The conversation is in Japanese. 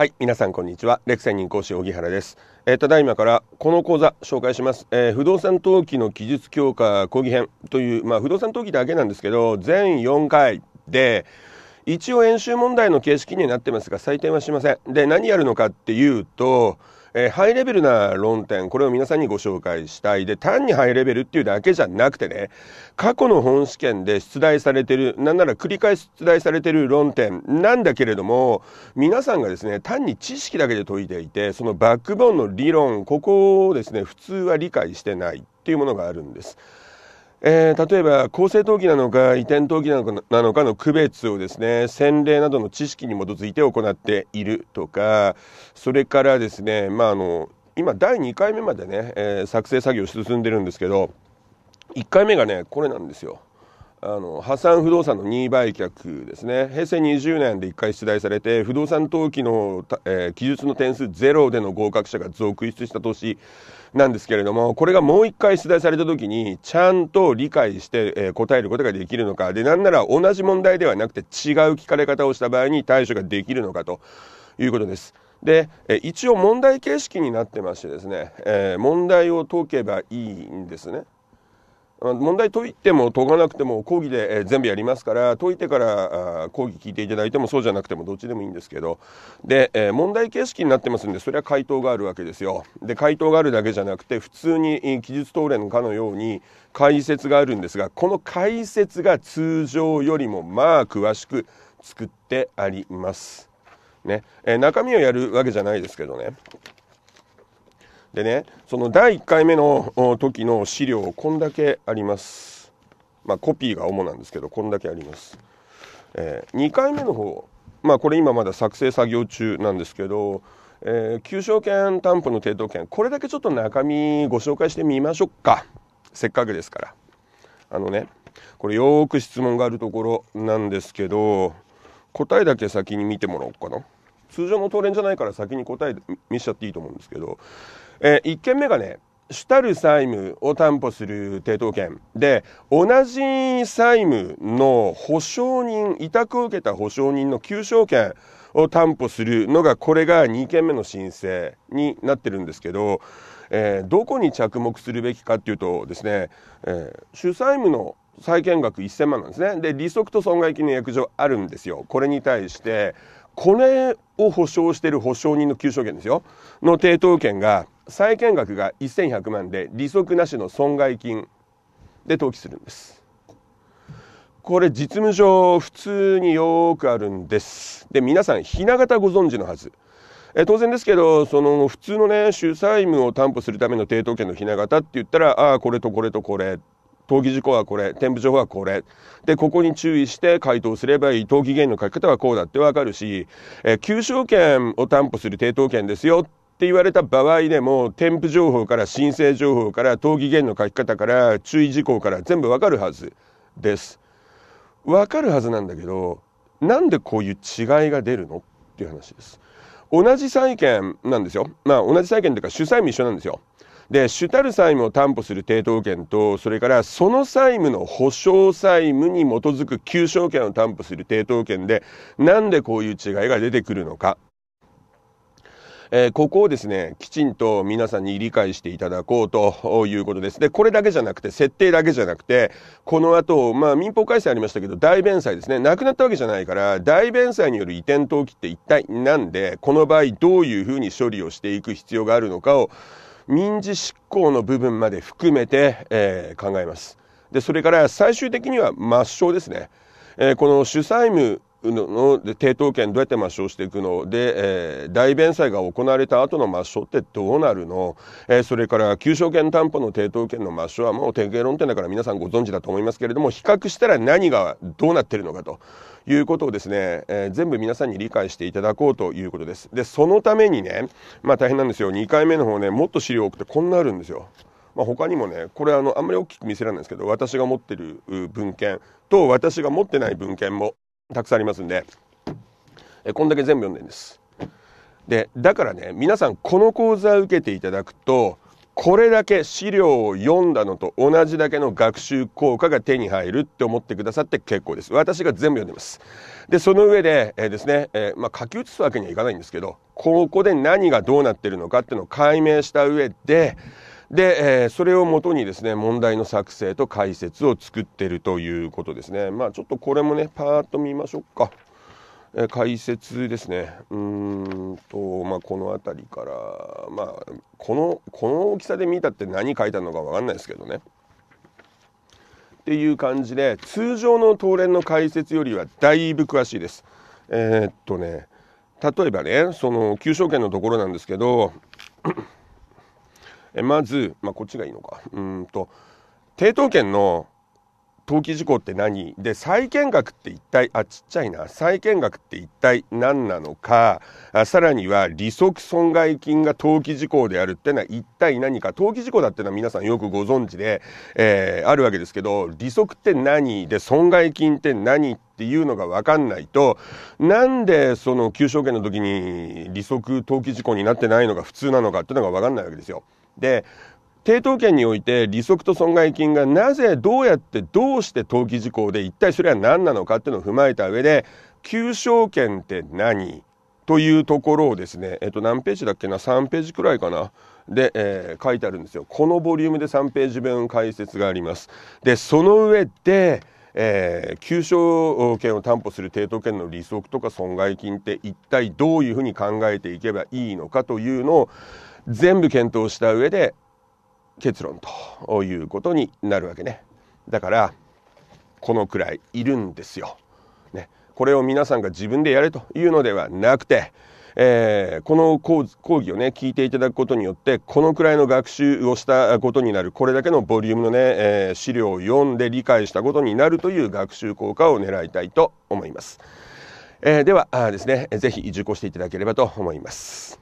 はい、皆さんこんにちは。レクセン人講師荻原です、えー、ただいまからこの講座紹介します。えー、不動産登記の記述強化講義編というまあ不動産登記だけなんですけど、全4回で一応演習問題の形式になってますが採点はしません。で、何やるのかっていうと。えー、ハイレベルな論点、これを皆さんにご紹介したい。で、単にハイレベルっていうだけじゃなくてね、過去の本試験で出題されてる、なんなら繰り返し出題されてる論点なんだけれども、皆さんがですね、単に知識だけで解いていて、そのバックボーンの理論、ここをですね、普通は理解してないっていうものがあるんです。えー、例えば公正登記なのか移転登記なのかの区別をですね先例などの知識に基づいて行っているとかそれからですね、まあ、あの今第2回目までね、えー、作成作業進んでるんですけど1回目がねこれなんですよ。あの破産不動産の2売却ですね平成20年で1回出題されて不動産登記の、えー、記述の点数ゼロでの合格者が続出した年なんですけれどもこれがもう1回出題された時にちゃんと理解して、えー、答えることができるのかでなんなら同じ問題ではなくて違う聞かれ方をした場合に対処ができるのかということです。で一応問題形式になってましてですね、えー、問題を解けばいいんですね。問題解いても解かなくても講義で全部やりますから解いてから講義聞いていただいてもそうじゃなくてもどっちでもいいんですけどで問題形式になってますんでそれは回答があるわけですよ。で回答があるだけじゃなくて普通に記述答練かのように解説があるんですがこの解説が通常よりもまあ詳しく作ってあります。ね、中身をやるわけじゃないですけどね。でねその第1回目の時の資料こんだけありますまあコピーが主なんですけどこんだけあります、えー、2回目の方まあこれ今まだ作成作業中なんですけどえー、求償権担保の抵当権これだけちょっと中身ご紹介してみましょうかせっかくですからあのねこれよく質問があるところなんですけど答えだけ先に見てもらおうかな。通常の東連じゃないから先に答え見しちゃっていいと思うんですけど、えー、1件目がね主たる債務を担保する抵当権で同じ債務の保証人委託を受けた保証人の求償権を担保するのがこれが2件目の申請になってるんですけど、えー、どこに着目するべきかっていうとですね、えー、主債務の債権額1000万なんですねで利息と損害金の約定あるんですよこれに対してこれを保証している保証人の求償権ですよの抵当権が債権額が1100万で利息なしの損害金で登記するんですこれ実務上普通によくあるんですで皆さんひな形ご存知のはずえ当然ですけどその普通のね主債務を担保するための抵当権のひな形って言ったらああこれとこれとこれ登記事項はこれ、添付情報はこれ。で、ここに注意して回答すればいい。登記原因の書き方はこうだってわかるし、えー、求償権を担保する抵当権ですよって言われた場合でも、添付情報から申請情報から登記原因の書き方から注意事項から全部わかるはずです。わかるはずなんだけど、なんでこういう違いが出るのっていう話です。同じ債権なんですよ。まあ同じ債権というか主催も一緒なんですよ。で主たる債務を担保する抵当権とそれからその債務の保証債務に基づく求償権を担保する抵当権でなんでこういう違いが出てくるのかえー、ここをですね、きちんと皆さんに理解していただこうということです。で、これだけじゃなくて、設定だけじゃなくて、この後、まあ民法改正ありましたけど、大弁済ですね、なくなったわけじゃないから、大弁済による移転登記って一体なんで、この場合どういうふうに処理をしていく必要があるのかを、民事執行の部分まで含めて、えー、考えます。でそれから最終的には抹消ですね、えー、この主債務の抵当権どうやって抹消していくので、えー、大弁済が行われた後の抹消ってどうなるの、えー、それから求償権担保の抵当権の抹消はもう典型論点だから皆さんご存知だと思いますけれども比較したら何がどうなってるのかということをですね、えー、全部皆さんに理解していただこうということです。で、そのためにね、まあ大変なんですよ。2回目の方ね、もっと資料多くてこんなあるんですよ。まあ、他にもねこれあのあんまり大きく見せられないんですけど私が持ってる文献と私が持ってない文献もたくさんありますんでえこんだけ全部読んでるんです。でだからね皆さんこの講座を受けていただくとこれだけ資料を読んだのと同じだけの学習効果が手に入るって思ってくださって結構です。私が全部読んでます。で、その上で、えー、ですね、えー、まあ、書き写すわけにはいかないんですけど、ここで何がどうなってるのかっていうのを解明した上で、で、えー、それをもとにですね、問題の作成と解説を作ってるということですね。まあ、ちょっとこれもね、パーッと見ましょうか。え解説ですねうんと、まあ、この辺りから、まあ、このこの大きさで見たって何書いたのか分かんないですけどねっていう感じで通常の東連の解説よりはだいぶ詳しいです。えー、っとね例えばねその旧証券のところなんですけどえまず、まあ、こっちがいいのかうんと抵当権の登記事項って何で債権額って一体あちっちゃいな債権額って一体何なのかさらには利息損害金が登記事項であるってのは一体何か登記事項だってのは皆さんよくご存知で、えー、あるわけですけど利息って何で損害金って何ってっていうのが分かんないとなんでその求償権の時に利息登記事項になってないのが普通なのかっていうのが分かんないわけですよ。で抵当権において利息と損害金がなぜどうやってどうして登記事項で一体それは何なのかっていうのを踏まえた上で求償権って何というところをですねえっと何ページだっけな3ページくらいかなで、えー、書いてあるんですよこのボリュームで3ページ分解説がありますでその上でえー、求償権を担保する抵当権の利息とか損害金って一体どういうふうに考えていけばいいのかというのを全部検討した上で結論ということになるわけね。だから、このくらいいるんですよ。ね。これを皆さんが自分でやれというのではなくて、えー、この講義をね聞いていただくことによってこのくらいの学習をしたことになるこれだけのボリュームのね、えー、資料を読んで理解したことになるという学習効果を狙いたいと思います、えー、ではですね是非受講していただければと思います